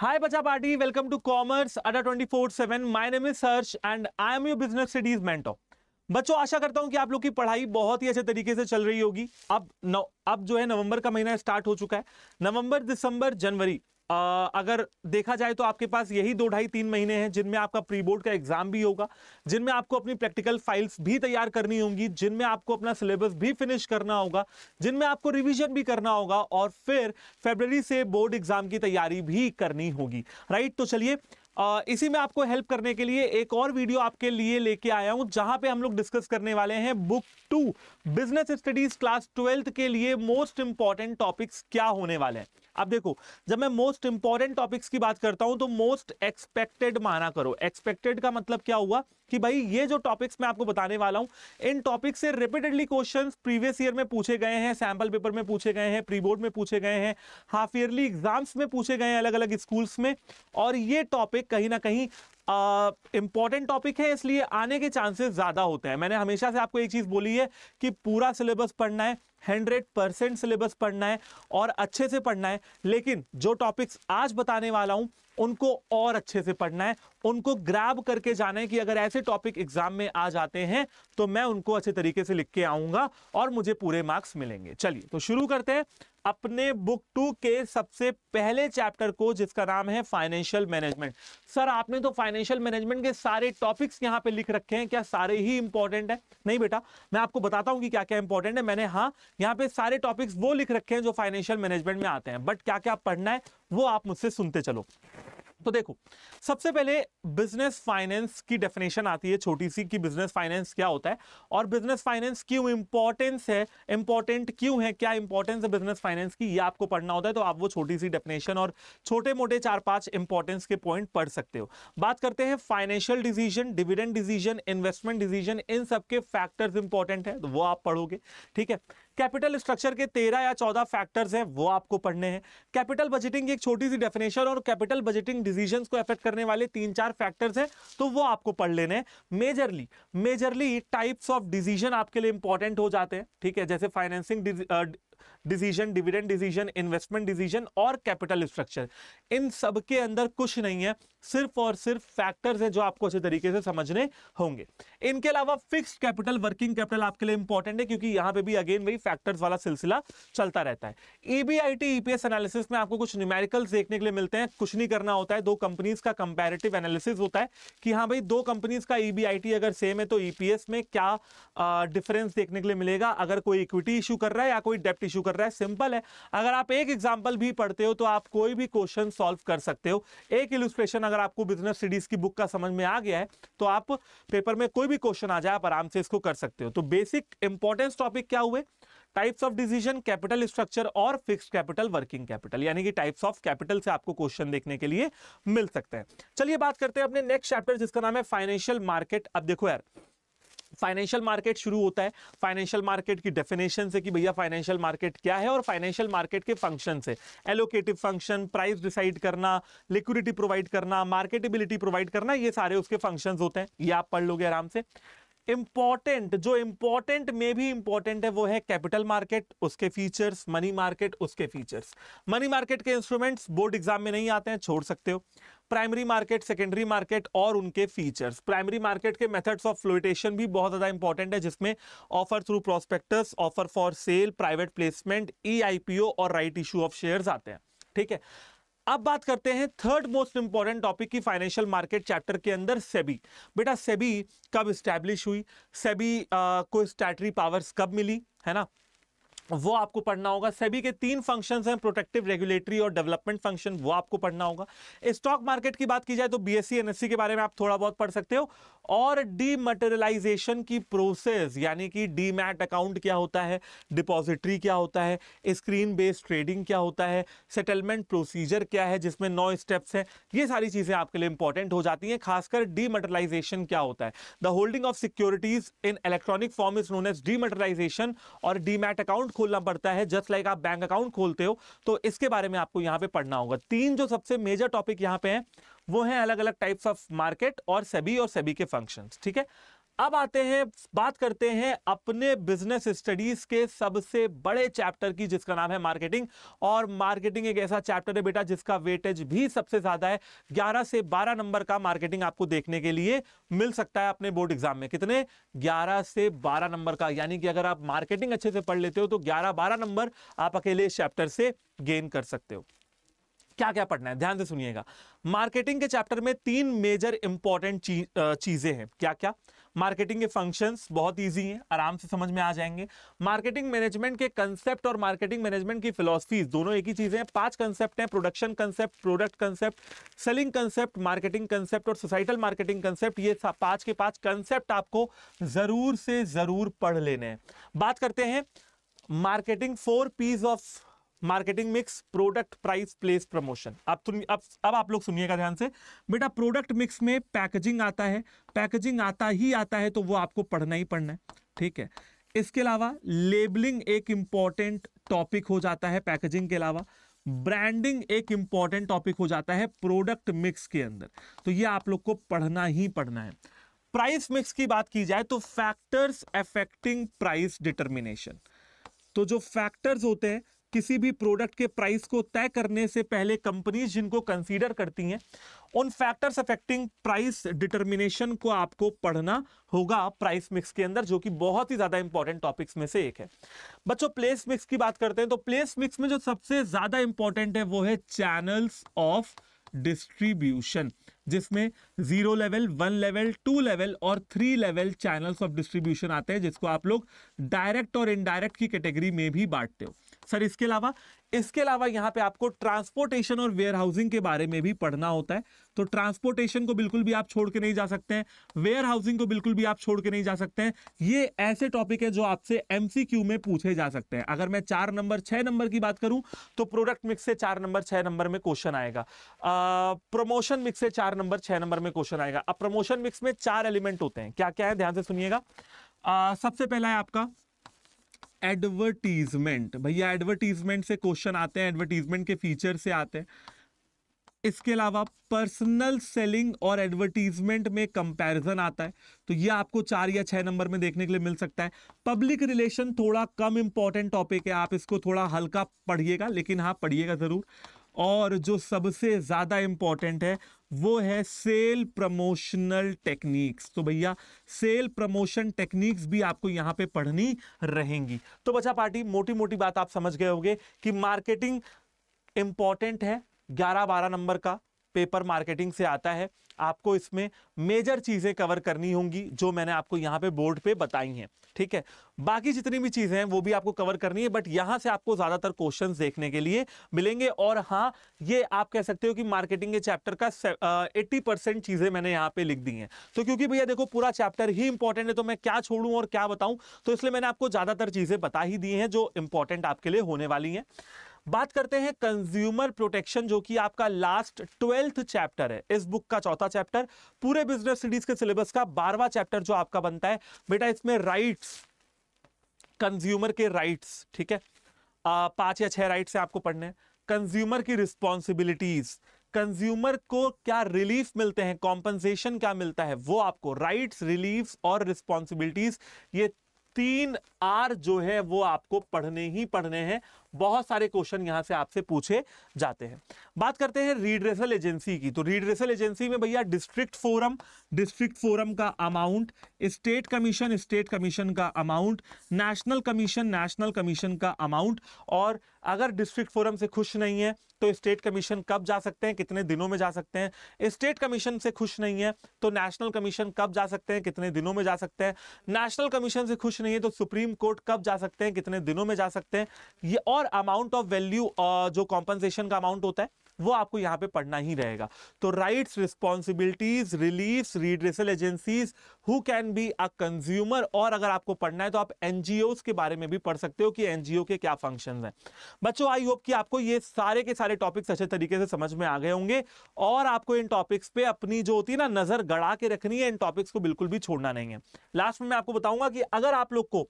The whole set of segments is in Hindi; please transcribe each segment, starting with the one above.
हाय बच्चा party welcome to commerce Adda twenty four seven my name is सर्च and I am you business studies mentor बच्चों आशा करता हूं कि आप लोग की पढ़ाई बहुत ही अच्छे तरीके से चल रही होगी अब नव अब जो है नवंबर का महीना स्टार्ट हो चुका है नवंबर दिसंबर जनवरी आ, अगर देखा जाए तो आपके पास यही दो ढाई तीन महीने हैं जिनमें आपका प्री बोर्ड का एग्जाम भी होगा जिनमें आपको अपनी प्रैक्टिकल फाइल्स भी तैयार करनी होंगी जिनमें आपको अपना सिलेबस भी फिनिश करना होगा जिनमें आपको रिविजन भी करना होगा और फिर फेबररी से बोर्ड एग्जाम की तैयारी भी करनी होगी राइट तो चलिए इसी में आपको हेल्प करने के लिए एक और वीडियो आपके लिए लेके आया हूं जहां पे हम लोग डिस्कस करने वाले हैं book two business studies class twelfth के लिए मोस्ट इंपॉर्टेंट टॉपिक्स क्या होने वाले हैं अब देखो जब मैं मोस्ट इंपॉर्टेंट टॉपिक्स की बात करता हूं तो मोस्ट एक्सपेक्टेड माना करो एक्सपेक्टेड का मतलब क्या हुआ कि भाई ये जो टॉपिक्स मैं आपको बताने वाला हूं इन टॉपिक्स से रिपीटेडली क्वेश्चंस प्रीवियस ईयर में पूछे गए हैं सैंपल पेपर में पूछे गए हैं प्री बोर्ड में पूछे गए हैं हाफ ईयरली एग्जाम्स में पूछे गए हैं अलग अलग स्कूल्स में और ये टॉपिक कहीं ना कहीं इंपॉर्टेंट टॉपिक है इसलिए आने के चांसेस ज़्यादा होते हैं मैंने हमेशा से आपको एक चीज़ बोली है कि पूरा सिलेबस पढ़ना है हंड्रेड परसेंट सिलेबस पढ़ना है और अच्छे से पढ़ना है लेकिन जो टॉपिक्स आज बताने वाला हूं उनको और अच्छे से पढ़ना है उनको ग्रैब करके जाना है कि अगर ऐसे टॉपिक एग्जाम में आ जाते हैं तो मैं उनको अच्छे तरीके से लिख के आऊंगा और मुझे पूरे मार्क्स मिलेंगे चलिए तो शुरू करते हैं अपने बुक टू के सबसे पहले चैप्टर को जिसका नाम है फाइनेंशियल मैनेजमेंट सर आपने तो फाइनेंशियल मैनेजमेंट के सारे टॉपिक्स यहाँ पे लिख रखे हैं क्या सारे ही इंपॉर्टेंट है नहीं बेटा मैं आपको बताता हूँ कि क्या क्या इंपॉर्टेंट है मैंने हाँ यहाँ पे सारे टॉपिक्स वो लिख रखे हैं जो फाइनेंशियल मैनेजमेंट में आते हैं बट क्या क्या पढ़ना है वो आप मुझसे सुनते चलो तो देखो सबसे पहले बिजनेस फाइनेंस की डेफिनेशन आती है छोटी सी कि बिजनेस फाइनेंस क्या होता है और बिजनेस फाइनेंस क्यों इंपॉर्टेंस है इंपॉर्टेंट क्यों है क्या इंपॉर्टेंस है बिजनेस फाइनेंस की ये आपको पढ़ना होता है तो आप वो छोटी सी डेफिनेशन और छोटे मोटे चार पांच इंपॉर्टेंस के पॉइंट पढ़ सकते हो बात करते हैं financial decision dividend decision investment decision इन सबके फैक्टर्स इंपॉर्टेंट है तो वो आप पढ़ोगे ठीक है कैपिटल स्ट्रक्चर के तेरह या चौदह फैक्टर्स हैं वो आपको पढ़ने हैं कैपिटल बजटिंग की एक छोटी सी डेफिनेशन और कैपिटल बजटिंग डिसीजन को अफेक्ट करने वाले तीन चार फैक्टर्स हैं तो वो आपको पढ़ लेने हैं majorly majorly types of decision आपके लिए इंपॉर्टेंट हो जाते हैं ठीक है जैसे financing decision dividend decision investment decision और कैपिटल स्ट्रक्चर इन सब के अंदर कुछ नहीं है सिर्फ और सिर्फ फैक्टर्स हैं जो आपको अच्छे तरीके से समझने होंगे इनके अलावा फिक्स्ड कैपिटल वर्किंग कैपिटल आपके लिए इंपॉर्टेंट है क्योंकि यहाँ पे भी अगेन वही फैक्टर्स वाला सिलसिला चलता रहता है ईबीआईटी ईपीएस एनालिसिस में आपको कुछ न्यूमेरिकल्स देखने के लिए मिलते हैं कुछ नहीं करना होता है दो कंपनीज का कंपेरेटिव एनालिसिस होता है कि हाँ भाई दो कंपनीज का ईबीआईटी e अगर सेम है तो ईपीएस e में क्या डिफरेंस देखने के लिए मिलेगा अगर कोई इक्विटी इशू कर रहा है या कोई डेप्ट इशू कर रहा है सिंपल है अगर आप एक एग्जाम्पल भी पढ़ते हो तो आप कोई भी क्वेश्चन सॉल्व कर सकते हो एक इलुस्ट्रेशन अगर आपको बिजनेस स्टडीज की बुक का समझ में आ गया है तो आप पेपर में कोई भी क्वेश्चन आ जाए आप आराम से इसको कर सकते हो तो बेसिक इंपॉर्टेंस टॉपिक क्या हुए types of decision capital structure और फिक्स्ड कैपिटल वर्किंग कैपिटल यानी कि टाइप्स ऑफ कैपिटल से आपको क्वेश्चन देखने के लिए मिल सकते हैं चलिए बात करते हैं अपने नेक्स्ट चैप्टर जिसका नाम है फाइनेंशियल मार्केट अब देखो यार फाइनेंशियल मार्केट शुरू होता है फाइनेंशियल मार्केट की डेफिनेशन से कि भैया फाइनेंशियल मार्केट क्या है और फाइनेंशियल मार्केट के फंक्शन से एलोकेटिव फंक्शन प्राइस डिसाइड करना लिक्विडिटी प्रोवाइड करना मार्केटेबिलिटी प्रोवाइड करना ये सारे उसके फंक्शन होते हैं ये आप पढ़ लोगे आराम से इंपॉर्टेंट जो इंपॉर्टेंट में भी इंपॉर्टेंट है वो है कैपिटल मार्केट उसके फीचर्स मनी मार्केट उसके फीचर्स मनी मार्केट के इंस्ट्रूमेंट्स बोर्ड एग्जाम में नहीं आते हैं छोड़ सकते हो प्राइमरी मार्केट सेकेंडरी मार्केट और उनके फीचर्स प्राइमरी मार्केट के मेथड्स ऑफ फ्लोटेशन भी बहुत ज़्यादा इंपॉर्टेंट है जिसमें offer through prospectus offer for sale private placement ई और राइट इशू ऑफ शेयर आते हैं ठीक है अब बात करते हैं थर्ड मोस्ट इंपॉर्टेंट टॉपिक की फाइनेंशियल मार्केट चैप्टर के अंदर सेबी बेटा सेबी कब स्टैब्लिश हुई सेबी को स्टैटरी पावर्स कब मिली है ना वो आपको पढ़ना होगा सेबी के तीन फंक्शंस हैं प्रोटेक्टिव रेगुलेटरी और डेवलपमेंट फंक्शन वो आपको पढ़ना होगा स्टॉक मार्केट की बात की जाए तो बीएससी एनएससी e, e के बारे में आप थोड़ा बहुत पढ़ सकते हो और डीमटेरियलाइजेशन की प्रोसेस यानी कि डीमैट अकाउंट क्या होता है डिपॉजिटरी क्या होता है स्क्रीन बेस्ड ट्रेडिंग क्या होता है सेटलमेंट प्रोसीजर क्या है जिसमें नौ स्टेप्स हैं ये सारी चीज़ें आपके लिए इंपॉर्टेंट हो जाती हैं खासकर डीमटेरियलाइजेशन क्या होता है the holding of securities in electronic form is known as dematerialisation और डीमैट अकाउंट खोलना पड़ता है जस्ट लाइक आप बैंक अकाउंट खोलते हो तो इसके बारे में आपको यहाँ पे पढ़ना होगा तीन जो सबसे मेजर टॉपिक यहाँ पे हैं वो है अलग अलग टाइप्स ऑफ मार्केट और सभी और सभी के फंक्शन ठीक है अब आते हैं बात करते हैं अपने बिजनेस स्टडीज के सबसे बड़े चैप्टर की जिसका नाम है मार्केटिंग और मार्केटिंग एक ऐसा चैप्टर है बेटा जिसका वेटेज भी सबसे ज्यादा है 11 से 12 नंबर का मार्केटिंग आपको देखने के लिए मिल सकता है अपने बोर्ड एग्जाम में कितने 11 से 12 नंबर का यानी कि अगर आप मार्केटिंग अच्छे से पढ़ लेते हो तो ग्यारह बारह नंबर आप अकेले इस चैप्टर से गेन कर सकते हो क्या क्या पढ़ना है ध्यान से सुनिएगा मार्केटिंग के चैप्टर में तीन मेजर इंपॉर्टेंट चीज़ें हैं क्या क्या मार्केटिंग के फंक्शंस बहुत इजी हैं आराम से समझ में आ जाएंगे मार्केटिंग मैनेजमेंट के कंसेप्ट और मार्केटिंग मैनेजमेंट की फिलोसफीज दोनों एक ही चीज़ें हैं पांच कंसेप्ट हैं production concept product concept selling concept marketing concept और सोसाइटल मार्केटिंग कंसेप्ट ये पांच के पांच कंसेप्ट आपको ज़रूर से ज़रूर पढ़ लेने हैं बात करते हैं marketing four Ps of marketing mix product price place promotion अब तुम अब अब आप लोग सुनिएगा ध्यान से बेटा प्रोडक्ट मिक्स में पैकेजिंग आता है पैकेजिंग आता ही आता है तो वो आपको पढ़ना ही पढ़ना है ठीक है इसके अलावा लेबलिंग एक इम्पॉर्टेंट टॉपिक हो जाता है पैकेजिंग के अलावा ब्रांडिंग एक इम्पॉर्टेंट टॉपिक हो जाता है प्रोडक्ट मिक्स के अंदर तो ये आप लोग को पढ़ना ही पढ़ना है प्राइस मिक्स की बात की जाए तो फैक्टर्स अफेक्टिंग प्राइस डिटर्मिनेशन तो जो फैक्टर्स होते हैं किसी भी प्रोडक्ट के प्राइस को तय करने से पहले कंपनीज जिनको कंसीडर करती हैं उन फैक्टर्स अफेक्टिंग प्राइस डिटर्मिनेशन को आपको पढ़ना होगा प्राइस मिक्स के अंदर जो कि बहुत ही ज़्यादा इंपॉर्टेंट टॉपिक्स में से एक है बच्चों प्लेस मिक्स की बात करते हैं तो प्लेस मिक्स में जो सबसे ज़्यादा इंपॉर्टेंट है वो है चैनल्स ऑफ डिस्ट्रीब्यूशन जिसमें zero level one level two level और three level channels of distribution आते हैं जिसको आप लोग डायरेक्ट और इनडायरेक्ट की कैटेगरी में भी बांटते हो सर इसके अलावा इसके अलावा यहाँ पे आपको ट्रांसपोर्टेशन और वेयर हाउसिंग के बारे में भी पढ़ना होता है तो ट्रांसपोर्टेशन को बिल्कुल भी आप छोड़ के नहीं जा सकते हैं वेयर हाउसिंग को बिल्कुल भी आप छोड़ के नहीं जा सकते हैं ये ऐसे टॉपिक है जो आपसे एम में पूछे जा सकते हैं अगर मैं चार नंबर छः नंबर की बात करूं तो प्रोडक्ट मिक्स से चार नंबर छः नंबर में क्वेश्चन आएगा प्रमोशन मिक्स से चार नंबर छः नंबर में क्वेश्चन आएगा अब प्रमोशन मिक्स में चार एलिमेंट होते हैं क्या क्या है ध्यान से सुनिएगा सबसे पहला है आपका एडवर्टीजमेंट भैया एडवर्टीजमेंट से क्वेश्चन आते हैं एडवर्टीजमेंट के फीचर से आते हैं इसके अलावा पर्सनल सेलिंग और एडवर्टीजमेंट में कंपैरिजन आता है तो ये आपको चार या छः नंबर में देखने के लिए मिल सकता है पब्लिक रिलेशन थोड़ा कम इंपॉर्टेंट टॉपिक है आप इसको थोड़ा हल्का पढ़िएगा लेकिन हाँ पढ़िएगा ज़रूर और जो सबसे ज़्यादा इंपॉर्टेंट है वो है सेल प्रमोशनल टेक्निक्स तो भैया सेल प्रमोशन टेक्निक्स भी आपको यहां पे पढ़नी रहेंगी तो बच्चा पार्टी मोटी मोटी बात आप समझ गए होंगे कि मार्केटिंग इंपॉर्टेंट है ग्यारह बारह नंबर का पेपर मार्केटिंग से आता है आपको इसमें मेजर चीज़ें कवर करनी होंगी जो मैंने आपको यहाँ पे बोर्ड पे बताई हैं ठीक है बाकी जितनी भी चीज़ें हैं वो भी आपको कवर करनी है बट यहाँ से आपको ज़्यादातर क्वेश्चन देखने के लिए मिलेंगे और हाँ ये आप कह सकते हो कि मार्केटिंग के चैप्टर का एट्टी परसेंट चीज़ें मैंने यहाँ पे लिख दी हैं तो क्योंकि भैया देखो पूरा चैप्टर ही इंपॉर्टेंट है तो मैं क्या छोड़ू और क्या बताऊं तो इसलिए मैंने आपको ज़्यादातर चीज़ें बता ही दी हैं जो इंपॉर्टेंट आपके लिए होने वाली हैं बात करते हैं कंज्यूमर प्रोटेक्शन जो कि आपका लास्ट ट्वेल्थ चैप्टर है इस बुक का चौथा चैप्टर पूरे बिजनेस स्टडीज के सिलेबस का बारवा चैप्टर जो आपका बनता है बेटा इसमें राइट्स कंज्यूमर के राइट्स ठीक है आ, पांच या छह राइट्स आपको पढ़ने कंज्यूमर की रिस्पॉन्सिबिलिटीज कंज्यूमर को क्या रिलीफ मिलते हैं कॉम्पनसेशन क्या मिलता है वो आपको राइट्स रिलीफ और रिस्पॉन्सिबिलिटीज ये तीन आर जो है वो आपको पढ़ने ही पढ़ने हैं बहुत सारे क्वेश्चन यहाँ से आपसे पूछे जाते हैं बात करते हैं रीड्रेसल एजेंसी की तो रीड्रेसल एजेंसी में भैया डिस्ट्रिक्ट फोरम डिस्ट्रिक्ट फोरम का amount state commission state commission का amount national commission national commission का अमाउंट और अगर डिस्ट्रिक्ट फोरम से खुश नहीं है तो स्टेट कमीशन कब जा सकते हैं कितने दिनों में जा सकते हैं स्टेट कमीशन से खुश नहीं है तो नेशनल कमीशन कब जा सकते हैं कितने दिनों में जा सकते हैं नेशनल कमीशन से खुश नहीं है तो सुप्रीम कोर्ट कब जा सकते हैं कितने दिनों में जा सकते हैं ये और अमाउंट ऑफ वैल्यू जो कॉम्पनसेशन का अमाउंट होता है वो आपको यहाँ पे पढ़ना ही रहेगा तो rights responsibilities relief redressal agencies who can be a consumer और अगर आपको पढ़ना है तो आप एनजीओ के बारे में भी पढ़ सकते हो कि एनजीओ के क्या फंक्शन हैं बच्चों आई होप कि आपको ये सारे के सारे टॉपिक्स अच्छे तरीके से समझ में आ गए होंगे और आपको इन टॉपिक्स पे अपनी जो होती है ना नजर गड़ा के रखनी है इन टॉपिक्स को बिल्कुल भी छोड़ना नहीं है लास्ट में मैं आपको बताऊंगा कि अगर आप लोग को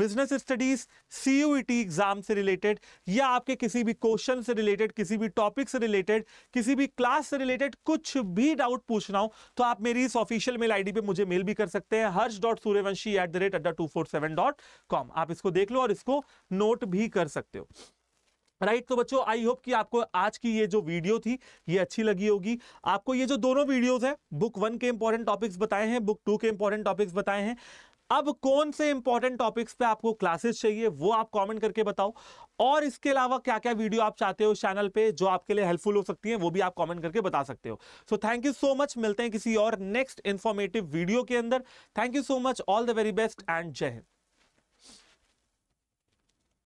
बिजनेस स्टडीज सीयूटी एग्जाम से रिलेटेड या आपके किसी भी क्वेश्चन से रिलेटेड किसी भी टॉपिक से रिलेटेड किसी भी क्लास से रिलेटेड कुछ भी डाउट पूछना हो तो आप मेरी इस ऑफिशियल मेल आईडी पे मुझे मेल भी कर सकते हैं Harsh dot Suryavanshi at the rate Adda two four seven dot com आप इसको देख लो और इसको नोट भी कर सकते हो राइट right, तो बच्चों आई होप कि आपको आज की ये जो वीडियो थी ये अच्छी लगी होगी आपको ये जो दोनों वीडियोस हैं बुक वन के इंपॉर्टेंट टॉपिक्स बताए हैं बुक टू के इंपॉर्टेंट टॉपिक्स बताए हैं अब कौन से इंपॉर्टेंट टॉपिक्स पे आपको क्लासेस चाहिए वो आप कमेंट करके बताओ और इसके अलावा क्या क्या वीडियो आप चाहते हो चैनल पे जो आपके लिए हेल्पफुल हो सकती है वो भी आप कमेंट करके बता सकते हो so thank you so much मिलते हैं किसी और नेक्स्ट इन्फॉर्मेटिव वीडियो के अंदर thank you so much all the very best and Jai Hind